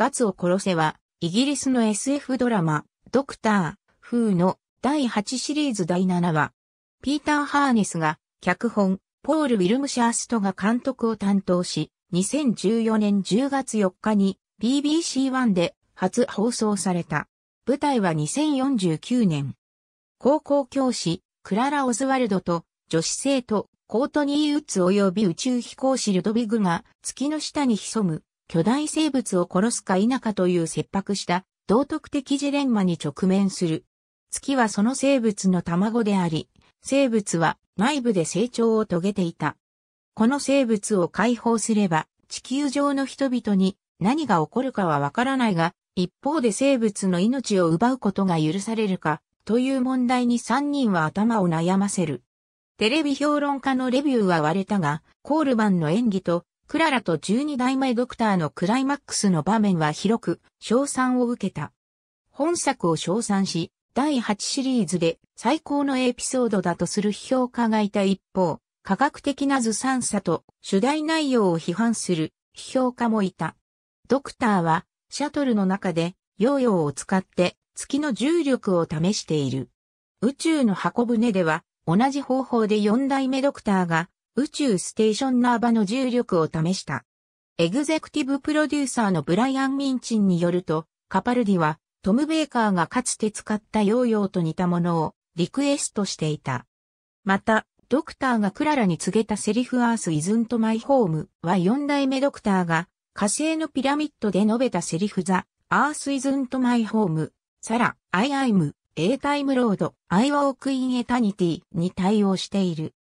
ガツを殺せは、イギリスの SF ドラマ、ドクター、風の第8シリーズ第7話。ピーター・ハーネスが、脚本、ポール・ウィルムシャーストが監督を担当し、2014年10月4日に BBC1 で初放送された。舞台は2049年。高校教師、クララ・オズワルドと女子生徒、コートニー・ウッズ及び宇宙飛行士ルドビグが月の下に潜む巨大生物を殺すか否かという切迫した道徳的ジレンマに直面する。月はその生物の卵であり、生物は内部で成長を遂げていた。この生物を解放すれば、地球上の人々に何が起こるかはわからないが、一方で生物の命を奪うことが許されるか、という問題に3人は頭を悩ませる。テレビ評論家のレビューは割れたが、コールマンの演技とクララと12代目ドクターのクライマックスの場面は広く、賞賛を受けた。本作を賞賛し、第8シリーズで最高のエピソードだとする評価がいた一方、科学的なずさんさと主題内容を批判する批評家もいた。ドクターはシャトルの中でヨーヨーを使って月の重力を試している。宇宙の箱舟では同じ方法で4代目ドクターが宇宙ステーションナーバの重力を試した。エグゼクティブプロデューサーのブライアン・ミンチンによると、カパルディはトム・ベーカーがかつて使ったヨーヨーと似たものをリクエストしていた。また、ドクターがクララに告げたセリフアースイズントマイホームは4代目ドクターが火星のピラミッドで述べたセリフザ、アースイズントマイホーム、サラ、アイアイム、エータイムロード、アイワオクイーンエタニティに対応している。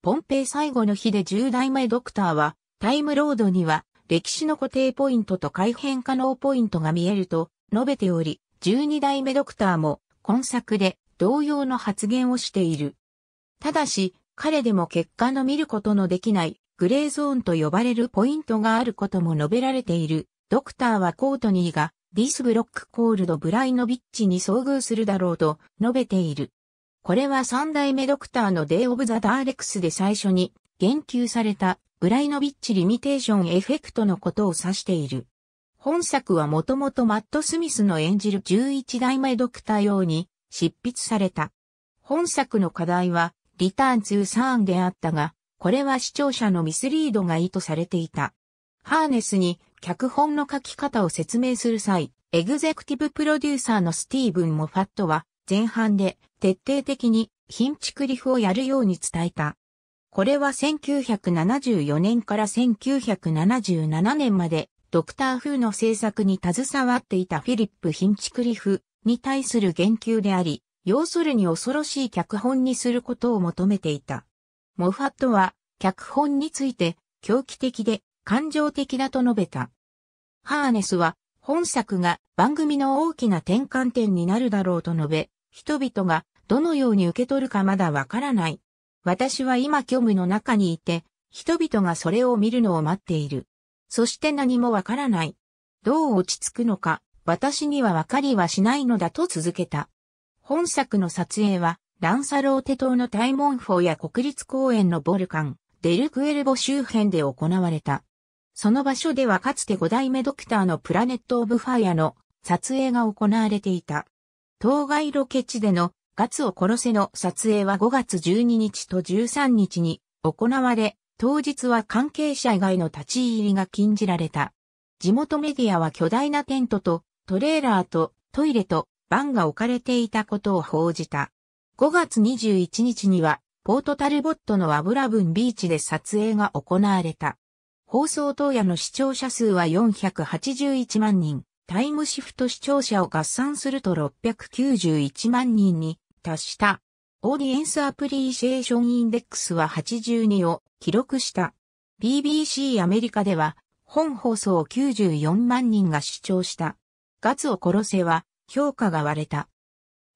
ポンペイ最後の日で10代目ドクターは、タイムロードには、歴史の固定ポイントと改変可能ポイントが見えると述べており、12代目ドクターも今作で同様の発言をしている。ただし、彼でも結果の見ることのできないグレーゾーンと呼ばれるポイントがあることも述べられている。ドクターはコートニーがディスブロックコールドブライノビッチに遭遇するだろうと述べている。これは三代目ドクターのデイ・オブ・ザ・ダーレクスで最初に言及されたブライノビッチ・リミテーション・エフェクトのことを指している。本作はもともとマット・スミスの演じる11代目ドクター用に執筆された。本作の課題はリターン・ツー・サーンであったが、これは視聴者のミスリードが意図されていた。ハーネスに脚本の書き方を説明する際、エグゼクティブプロデューサーのスティーブン・モファットは前半で徹底的にヒンチクリフをやるように伝えた。これは1974年から1977年までドクター風の制作に携わっていたフィリップ・ヒンチクリフに対する言及であり、要するに恐ろしい脚本にすることを求めていた。モファットは脚本について狂気的で感情的だと述べた。ハーネスは本作が番組の大きな転換点になるだろうと述べ、人々がどのように受け取るかまだわからない。私は今虚無の中にいて、人々がそれを見るのを待っている。そして何もわからない。どう落ち着くのか、私にはわかりはしないのだと続けた。本作の撮影は、ランサローテ島の大門峰や国立公園のボルカン、デルクエルボ周辺で行われた。その場所ではかつて5代目ドクターのプラネット・オブ・ファイアの撮影が行われていた。当該ロケ地でのガツを殺せの撮影は5月12日と13日に行われ、当日は関係者以外の立ち入りが禁じられた。地元メディアは巨大なテントとトレーラーとトイレとバンが置かれていたことを報じた。5月21日にはポートタルボットのアブラブンビーチで撮影が行われた。放送当夜の視聴者数は481万人。タイムシフト視聴者を合算すると691万人に達した。オーディエンスアプリシエーションインデックスは82を記録した。BBC アメリカでは本放送94万人が視聴した。ガツを殺せは評価が割れた。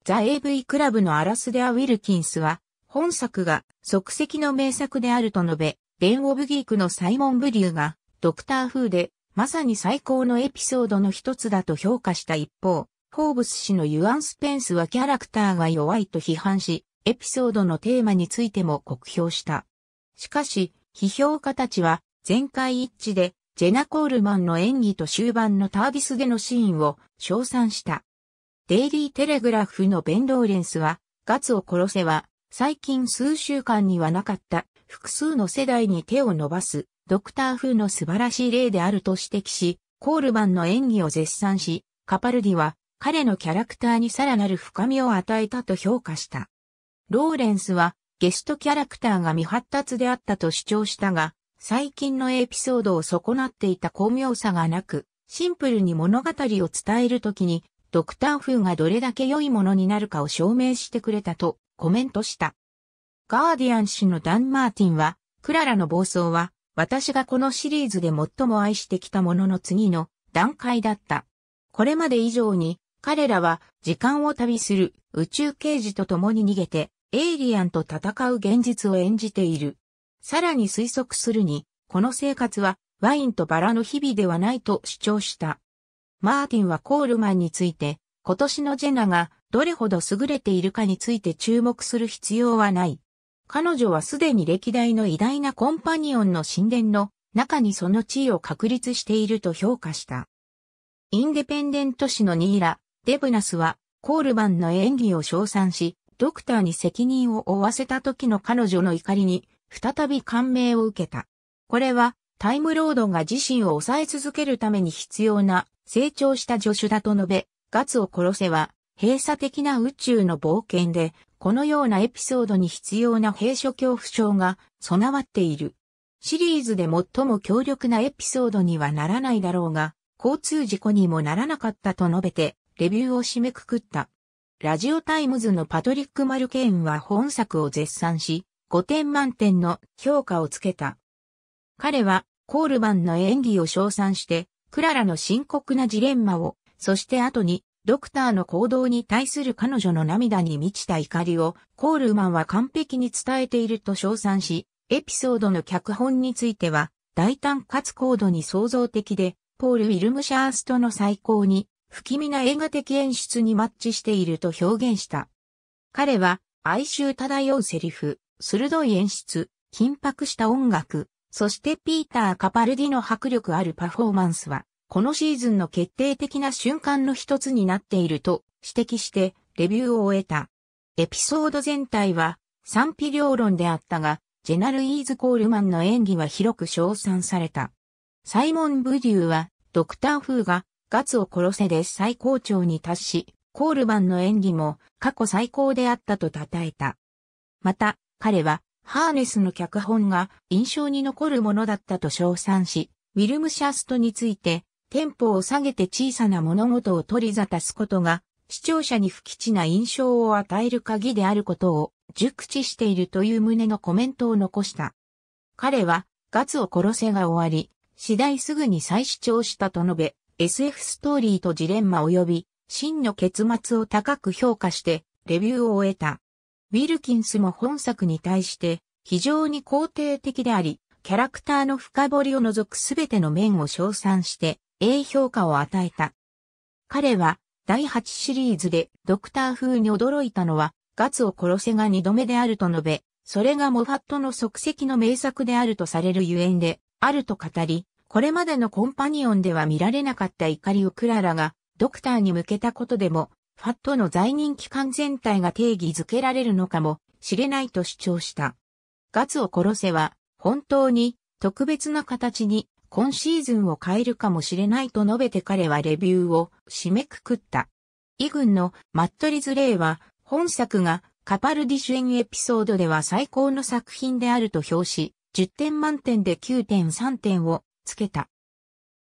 ザ・ AV クラブのアラスデア・ウィルキンスは本作が即席の名作であると述べ、デン・オブ・ギークのサイモン・ブリューがドクターフーでまさに最高のエピソードの一つだと評価した一方、フォーブス氏のユアン・スペンスはキャラクターが弱いと批判し、エピソードのテーマについても酷評した。しかし、批評家たちは全会一致で、ジェナ・コールマンの演技と終盤のタービスでのシーンを称賛した。デイリー・テレグラフのベン・ローレンスは、ガツを殺せは、最近数週間にはなかった複数の世代に手を伸ばすドクター風の素晴らしい例であると指摘し、コールマンの演技を絶賛し、カパルディは彼のキャラクターにさらなる深みを与えたと評価した。ローレンスはゲストキャラクターが未発達であったと主張したが、最近のエピソードを損なっていた巧妙さがなく、シンプルに物語を伝えるときに、ドクター風がどれだけ良いものになるかを証明してくれたとコメントした。ガーディアン氏のダン・マーティンは、クララの暴走は私がこのシリーズで最も愛してきたものの次の段階だった。これまで以上に、彼らは時間を旅する宇宙刑事と共に逃げて、エイリアンと戦う現実を演じている。さらに推測するに、この生活はワインとバラの日々ではないと主張した。マーティンはコールマンについて、今年のジェナがどれほど優れているかについて注目する必要はない。彼女はすでに歴代の偉大なコンパニオンの神殿の中にその地位を確立していると評価した。インデペンデント誌のニーラ・デブナスはコールバンの演技を称賛し、ドクターに責任を負わせた時の彼女の怒りに再び感銘を受けた。これはタイムロードが自身を抑え続けるために必要な成長した助手だと述べ、ガツを殺せは閉鎖的な宇宙の冒険でこのようなエピソードに必要な閉所恐怖症が備わっている。シリーズで最も強力なエピソードにはならないだろうが、交通事故にもならなかったと述べて、レビューを締めくくった。ラジオタイムズのパトリック・マルケーンは本作を絶賛し、5点満点の評価をつけた。彼は、コールマンの演技を称賛して、クララの深刻なジレンマを、そして後にドクターの行動に対する彼女の涙に満ちた怒りを、コールマンは完璧に伝えていると称賛し、エピソードの脚本については、大胆かつ高度に創造的で、ポール・ウィルムシャーストの最高に、不気味な映画的演出にマッチしていると表現した。彼は、哀愁漂うセリフ、鋭い演出、緊迫した音楽、そしてピーター・カパルディの迫力あるパフォーマンスは、このシーズンの決定的な瞬間の一つになっていると指摘してレビューを終えた。エピソード全体は賛否両論であったが、ジェナルイーズ・コールマンの演技は広く称賛された。サイモン・ブデューは、ドクター・フーが、ガツを殺せで最高潮に達し、コールマンの演技も過去最高であったと称えた。また、彼は、ハーネスの脚本が印象に残るものだったと称賛し、ウィルム・シャストについて、テンポを下げて小さな物事を取り沙汰すことが、視聴者に不吉な印象を与える鍵であることを熟知しているという旨のコメントを残した。彼は、ガツを殺せが終わり、次第すぐに再視聴したと述べ、SF ストーリーとジレンマ及び、真の結末を高く評価して、レビューを終えた。ウィルキンスも本作に対して、非常に肯定的であり、キャラクターの深掘りを除くすべての面を称賛して、A 評価を与えた。彼は第8シリーズでドクター風に驚いたのはガツを殺せが二度目であると述べ、それがモファットの即席の名作であるとされるゆえんで、あると語り、これまでのコンパニオンでは見られなかった怒りをクララがドクターに向けたことでも、ファットの在任期間全体が定義づけられるのかもしれないと主張した。ガツを殺せは、本当に特別な形に今シーズンを変えるかもしれないと述べて彼はレビューを締めくくった。イ軍のマットリズレイは本作がカパルディ主演エピソードでは最高の作品であると評し、10点満点で9.3点をつけた。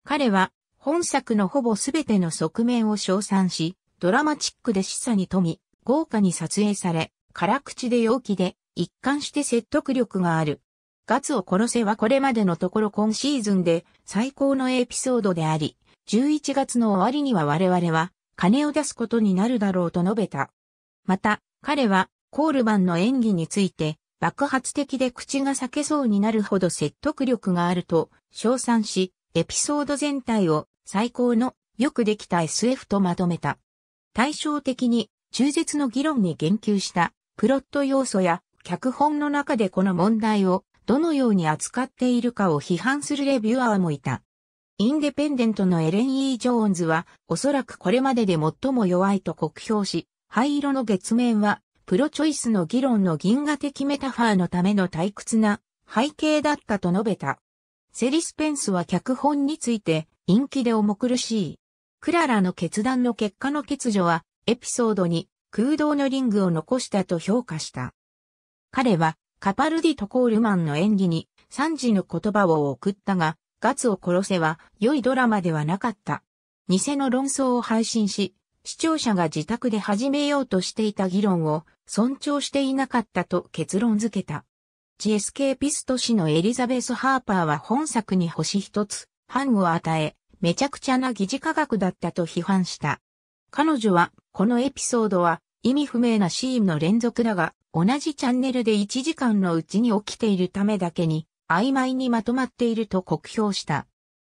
彼は本作のほぼ全ての側面を称賛し、ドラマチックで示唆に富み、豪華に撮影され、辛口で陽気で、一貫して説得力がある。ガツを殺せはこれまでのところ今シーズンで最高のエピソードであり、11月の終わりには我々は金を出すことになるだろうと述べた。また、彼はコールマンの演技について爆発的で口が裂けそうになるほど説得力があると称賛し、エピソード全体を最高のよくできた SF とまとめた。対照的に中絶の議論に言及したプロット要素や脚本の中でこの問題をどのように扱っているかを批判するレビュアーもいた。インデペンデントのエレン・イー・ジョーンズは、おそらくこれまでで最も弱いと酷評し、灰色の月面は、プロチョイスの議論の銀河的メタファーのための退屈な背景だったと述べた。セリスペンスは脚本について、陰気で重苦しい。クララの決断の結果の欠如は、エピソードに空洞のリングを残したと評価した。彼は、カパルディとコールマンの演技にサンジの言葉を送ったが、ガツを殺せは良いドラマではなかった。偽の論争を配信し、視聴者が自宅で始めようとしていた議論を尊重していなかったと結論付けた。ジエスケーピスト氏のエリザベス・ハーパーは本作に星一つ、ンを与え、めちゃくちゃな疑似科学だったと批判した。彼女は、このエピソードは意味不明なシーンの連続だが、同じチャンネルで1時間のうちに起きているためだけに、曖昧にまとまっていると酷評した。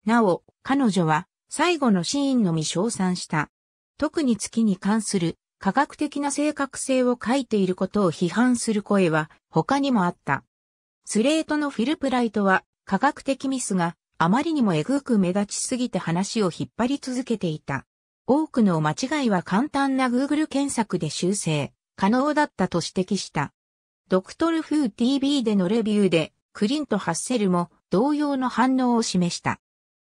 なお、彼女は、最後のシーンのみ称賛した。特に月に関する科学的な正確性を書いていることを批判する声は他にもあった。スレートのフィルプライトは科学的ミスがあまりにもえぐく目立ちすぎて話を引っ張り続けていた。多くの間違いは簡単な Google 検索で修正可能だったと指摘した。ドクトルフー TV でのレビューでクリント・ハッセルも同様の反応を示した。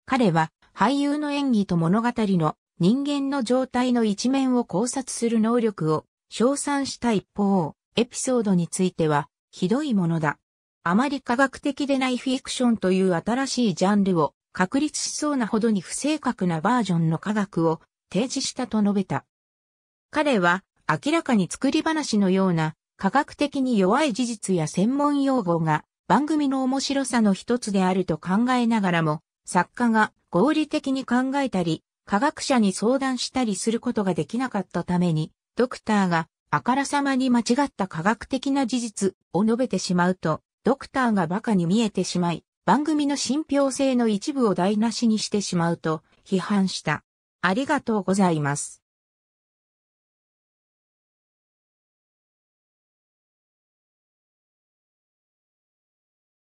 彼は俳優の演技と物語の人間の状態の一面を考察する能力を称賛した一方、エピソードについてはひどいものだ。あまり科学的でないフィクションという新しいジャンルを確立しそうなほどに不正確なバージョンの科学を提示したと述べた。彼は明らかに作り話のような科学的に弱い事実や専門用語が番組の面白さの一つであると考えながらも作家が合理的に考えたり科学者に相談したりすることができなかったためにドクターがあからさまに間違った科学的な事実を述べてしまうとドクターが馬鹿に見えてしまい番組の信憑性の一部を台無しにしてしまうと批判した。ありがとうございます。